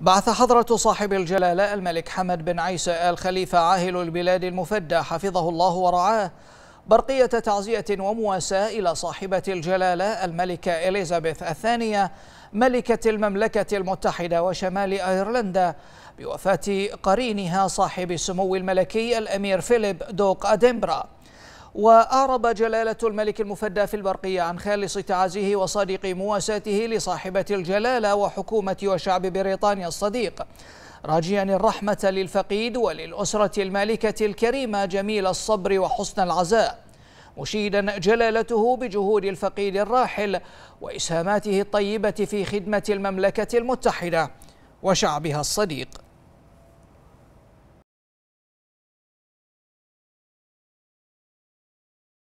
بعث حضرة صاحب الجلالة الملك حمد بن عيسى آل خليفة عاهل البلاد المفدى حفظه الله ورعاه برقية تعزية ومواساة إلى صاحبة الجلالة الملكة إليزابيث الثانية ملكة المملكة المتحدة وشمال أيرلندا بوفاة قرينها صاحب السمو الملكي الأمير فيليب دوق أدنبرا وأعرب جلالة الملك المفدى في البرقية عن خالص تعازيه وصادق مواساته لصاحبة الجلالة وحكومة وشعب بريطانيا الصديق راجيا الرحمة للفقيد وللأسرة المالكة الكريمة جميل الصبر وحسن العزاء مشيدا جلالته بجهود الفقيد الراحل وإسهاماته الطيبة في خدمة المملكة المتحدة وشعبها الصديق